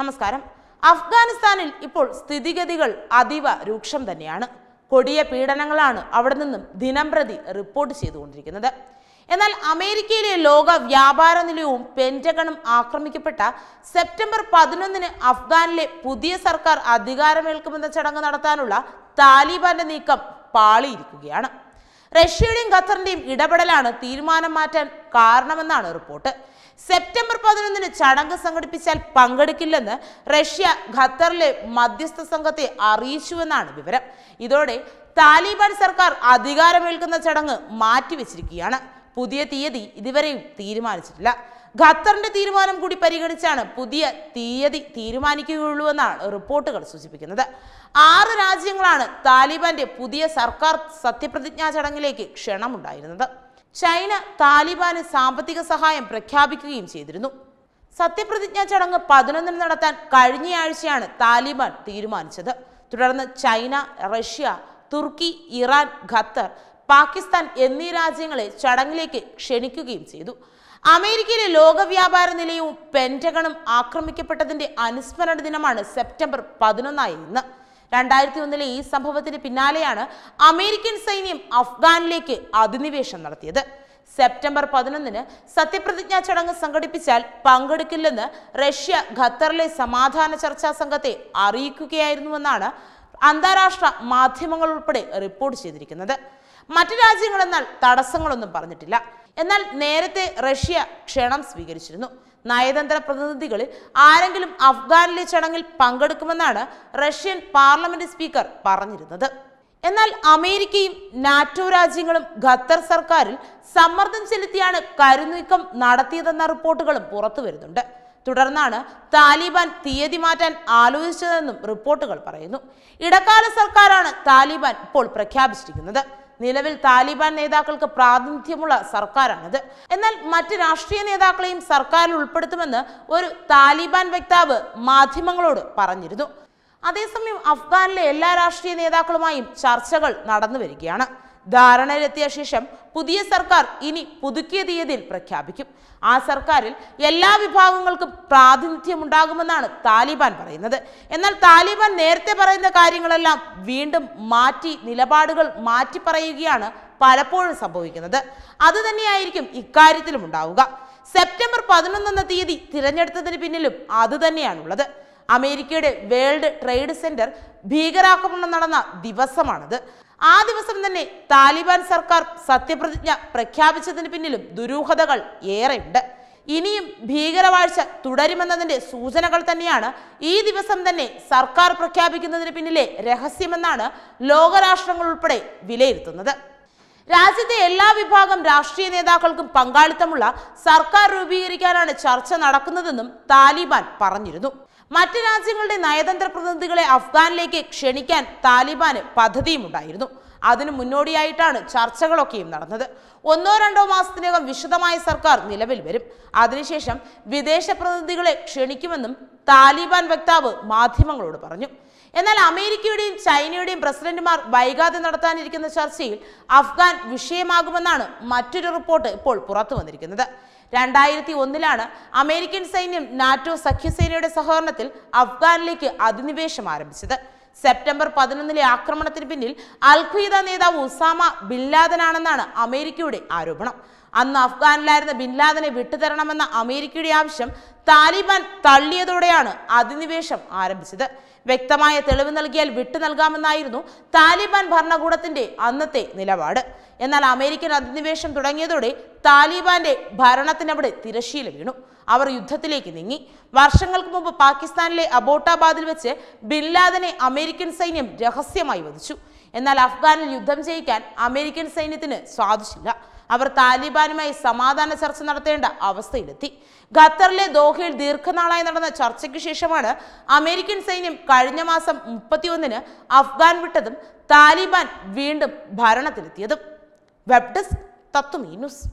നമസ്കാരം അഫ്ഗാനിസ്ഥാനിൽ ഇപ്പോൾ സ്ഥിതിഗതികൾ അതീവ രൂക്ഷം തന്നെയാണ് കൊടിയ പീഡനങ്ങളാണ് അവിടെ നിന്നും ദിനം പ്രതി റിപ്പോർട്ട് ചെയ്തുകൊണ്ടിരിക്കുന്നത് എന്നാൽ അമേരിക്കയിലെ ലോക വ്യാപാര നിലയവും പെൻറ്റകണും ആക്രമിക്കപ്പെട്ട സെപ്റ്റംബർ പതിനൊന്നിന് അഫ്ഗാനിലെ പുതിയ സർക്കാർ അധികാരമേൽക്കുമെന്ന ചടങ്ങ് നടത്താനുള്ള താലിബാന്റെ നീക്കം പാളിയിരിക്കുകയാണ് റഷ്യയുടെയും ഖത്തറിന്റെയും ഇടപെടലാണ് തീരുമാനം മാറ്റാൻ കാരണമെന്നാണ് റിപ്പോർട്ട് സെപ്റ്റംബർ പതിനൊന്നിന് ചടങ്ങ് സംഘടിപ്പിച്ചാൽ പങ്കെടുക്കില്ലെന്ന് റഷ്യ ഖത്തറിലെ മധ്യസ്ഥ സംഘത്തെ അറിയിച്ചുവെന്നാണ് വിവരം ഇതോടെ താലിബാൻ സർക്കാർ അധികാരമേൽക്കുന്ന ചടങ്ങ് മാറ്റിവെച്ചിരിക്കുകയാണ് പുതിയ തീയതി ഇതുവരെയും തീരുമാനിച്ചിട്ടില്ല ഖത്തറിന്റെ തീരുമാനം കൂടി പരിഗണിച്ചാണ് പുതിയ തീയതി തീരുമാനിക്കുകയുള്ളൂവെന്നാണ് റിപ്പോർട്ടുകൾ സൂചിപ്പിക്കുന്നത് ആറ് രാജ്യങ്ങളാണ് താലിബാന്റെ പുതിയ സർക്കാർ സത്യപ്രതിജ്ഞാ ചടങ്ങിലേക്ക് ക്ഷണമുണ്ടായിരുന്നത് ചൈന താലിബാന് സാമ്പത്തിക സഹായം പ്രഖ്യാപിക്കുകയും ചെയ്തിരുന്നു സത്യപ്രതിജ്ഞാ ചടങ്ങ് പതിനൊന്നിന് നടത്താൻ കഴിഞ്ഞയാഴ്ചയാണ് താലിബാൻ തീരുമാനിച്ചത് തുടർന്ന് ചൈന റഷ്യ തുർക്കി ഇറാൻ ഖത്തർ പാകിസ്ഥാൻ എന്നീ രാജ്യങ്ങളെ ചടങ്ങിലേക്ക് ക്ഷണിക്കുകയും ചെയ്തു അമേരിക്കയിലെ ലോക വ്യാപാര നിലയവും പെൻറ്റകണും ആക്രമിക്കപ്പെട്ടതിന്റെ അനുസ്മരണ ദിനമാണ് സെപ്റ്റംബർ പതിനൊന്നായി ഇന്ന് രണ്ടായിരത്തി ഒന്നിലെ ഈ സംഭവത്തിന് പിന്നാലെയാണ് അമേരിക്കൻ സൈന്യം അഫ്ഗാനിലേക്ക് അധിനിവേശം നടത്തിയത് സെപ്റ്റംബർ പതിനൊന്നിന് സത്യപ്രതിജ്ഞാ ചടങ്ങ് സംഘടിപ്പിച്ചാൽ പങ്കെടുക്കില്ലെന്ന് റഷ്യ ഖത്തറിലെ സമാധാന ചർച്ചാ സംഘത്തെ അറിയിക്കുകയായിരുന്നുവെന്നാണ് അന്താരാഷ്ട്ര മാധ്യമങ്ങൾ ഉൾപ്പെടെ റിപ്പോർട്ട് ചെയ്തിരിക്കുന്നത് മറ്റു രാജ്യങ്ങളെന്നാൽ തടസ്സങ്ങളൊന്നും പറഞ്ഞിട്ടില്ല എന്നാൽ നേരത്തെ റഷ്യ ക്ഷണം സ്വീകരിച്ചിരുന്നു നയതന്ത്ര പ്രതിനിധികളിൽ ആരെങ്കിലും അഫ്ഗാനിലെ ചടങ്ങിൽ പങ്കെടുക്കുമെന്നാണ് റഷ്യൻ പാർലമെന്റ് സ്പീക്കർ പറഞ്ഞിരുന്നത് എന്നാൽ അമേരിക്കയും നാറ്റോ രാജ്യങ്ങളും ഖത്തർ സർക്കാരിൽ സമ്മർദ്ദം ചെലുത്തിയാണ് കരുനീക്കം നടത്തിയതെന്ന റിപ്പോർട്ടുകളും പുറത്തു വരുന്നുണ്ട് തുടർന്നാണ് താലിബാൻ തീയതി മാറ്റാൻ ആലോചിച്ചതെന്നും റിപ്പോർട്ടുകൾ പറയുന്നു ഇടക്കാല സർക്കാരാണ് താലിബാൻ ഇപ്പോൾ പ്രഖ്യാപിച്ചിരിക്കുന്നത് നിലവിൽ താലിബാൻ നേതാക്കൾക്ക് പ്രാതിനിധ്യമുള്ള സർക്കാരാണിത് എന്നാൽ മറ്റ് രാഷ്ട്രീയ നേതാക്കളെയും സർക്കാരിൽ ഉൾപ്പെടുത്തുമെന്ന് ഒരു താലിബാൻ വക്താവ് മാധ്യമങ്ങളോട് പറഞ്ഞിരുന്നു അതേസമയം അഫ്ഗാനിലെ എല്ലാ രാഷ്ട്രീയ നേതാക്കളുമായും ചർച്ചകൾ നടന്നു വരികയാണ് ധാരണയിലെത്തിയ ശേഷം പുതിയ സർക്കാർ ഇനി പുതുക്കിയ തീയതിയിൽ പ്രഖ്യാപിക്കും ആ സർക്കാരിൽ എല്ലാ വിഭാഗങ്ങൾക്കും പ്രാതിനിധ്യം ഉണ്ടാകുമെന്നാണ് താലിബാൻ പറയുന്നത് എന്നാൽ താലിബാൻ നേരത്തെ പറയുന്ന കാര്യങ്ങളെല്ലാം വീണ്ടും മാറ്റി നിലപാടുകൾ മാറ്റി പറയുകയാണ് പലപ്പോഴും സംഭവിക്കുന്നത് അത് തന്നെയായിരിക്കും ഇക്കാര്യത്തിലും ഉണ്ടാവുക സെപ്റ്റംബർ എന്ന തീയതി തിരഞ്ഞെടുത്തതിന് പിന്നിലും അത് തന്നെയാണുള്ളത് അമേരിക്കയുടെ വേൾഡ് ട്രേഡ് സെന്റർ ഭീകരാക്രമണം നടന്ന ദിവസമാണത് ആ ദിവസം തന്നെ താലിബാൻ സർക്കാർ സത്യപ്രതിജ്ഞ പ്രഖ്യാപിച്ചതിന് പിന്നിലും ദുരൂഹതകൾ ഏറെയുണ്ട് ഇനിയും ഭീകരവാഴ്ച തുടരുമെന്നതിൻ്റെ സൂചനകൾ തന്നെയാണ് ഈ ദിവസം തന്നെ സർക്കാർ പ്രഖ്യാപിക്കുന്നതിന് പിന്നിലെ രഹസ്യമെന്നാണ് ലോകരാഷ്ട്രങ്ങൾ ഉൾപ്പെടെ വിലയിരുത്തുന്നത് രാജ്യത്തെ എല്ലാ വിഭാഗം രാഷ്ട്രീയ നേതാക്കൾക്കും പങ്കാളിത്തമുള്ള സർക്കാർ രൂപീകരിക്കാനാണ് ചർച്ച നടക്കുന്നതെന്നും താലിബാൻ പറഞ്ഞിരുന്നു മറ്റ് രാജ്യങ്ങളുടെ നയതന്ത്ര പ്രതിനിധികളെ അഫ്ഗാനിലേക്ക് ക്ഷണിക്കാൻ താലിബാന് പദ്ധതിയുമുണ്ടായിരുന്നു അതിനു മുന്നോടിയായിട്ടാണ് ചർച്ചകളൊക്കെയും നടന്നത് ഒന്നോ രണ്ടോ മാസത്തിനകം വിശദമായ സർക്കാർ നിലവിൽ വരും അതിനുശേഷം വിദേശ പ്രതിനിധികളെ ക്ഷണിക്കുമെന്നും താലിബാൻ വക്താവ് മാധ്യമങ്ങളോട് പറഞ്ഞു എന്നാൽ അമേരിക്കയുടെയും ചൈനയുടെയും പ്രസിഡന്റുമാർ വൈകാതെ നടത്താനിരിക്കുന്ന ചർച്ചയിൽ അഫ്ഗാൻ വിഷയമാകുമെന്നാണ് മറ്റൊരു റിപ്പോർട്ട് ഇപ്പോൾ പുറത്തു വന്നിരിക്കുന്നത് രണ്ടായിരത്തി ഒന്നിലാണ് അമേരിക്കൻ സൈന്യം നാറ്റോ സഖ്യസേനയുടെ സഹകരണത്തിൽ അഫ്ഗാനിലേക്ക് അധിനിവേശം ആരംഭിച്ചത് സെപ്റ്റംബർ പതിനൊന്നിലെ ആക്രമണത്തിന് പിന്നിൽ അൽ നേതാവ് ഉസാമ ബിൻ ലാദനാണെന്നാണ് അമേരിക്കയുടെ ആരോപണം അന്ന് അഫ്ഗാനിലായിരുന്ന ബിൻ ലാദനെ വിട്ടുതരണമെന്ന അമേരിക്കയുടെ ആവശ്യം താലിബാൻ തള്ളിയതോടെയാണ് അധിനിവേശം ആരംഭിച്ചത് വ്യക്തമായ തെളിവ് നൽകിയാൽ വിട്ടു നൽകാമെന്നായിരുന്നു താലിബാൻ ഭരണകൂടത്തിന്റെ അന്നത്തെ നിലപാട് എന്നാൽ അമേരിക്കൻ അധിനിവേശം തുടങ്ങിയതോടെ താലിബാന്റെ ഭരണത്തിനവിടെ തിരശീല വീണു അവർ യുദ്ധത്തിലേക്ക് നീങ്ങി വർഷങ്ങൾക്ക് മുമ്പ് പാകിസ്ഥാനിലെ അബോട്ടാബാദിൽ വെച്ച് ബിൻ ലാദനെ അമേരിക്കൻ സൈന്യം രഹസ്യമായി വധിച്ചു എന്നാൽ അഫ്ഗാനിൽ യുദ്ധം ചെയ്യിക്കാൻ അമേരിക്കൻ സൈന്യത്തിന് സാധിച്ചില്ല അവർ താലിബാനുമായി സമാധാന ചർച്ച നടത്തേണ്ട അവസ്ഥയിലെത്തി ഖത്തറിലെ ദോഹയിൽ ദീർഘനാളായി നടന്ന ചർച്ചയ്ക്ക് ശേഷമാണ് അമേരിക്കൻ സൈന്യം കഴിഞ്ഞ മാസം മുപ്പത്തിയൊന്നിന് അഫ്ഗാൻ വിട്ടതും താലിബാൻ വീണ്ടും ഭരണത്തിലെത്തിയതും വെബ് ഡെസ്ക് തത്വമീ ന്യൂസ്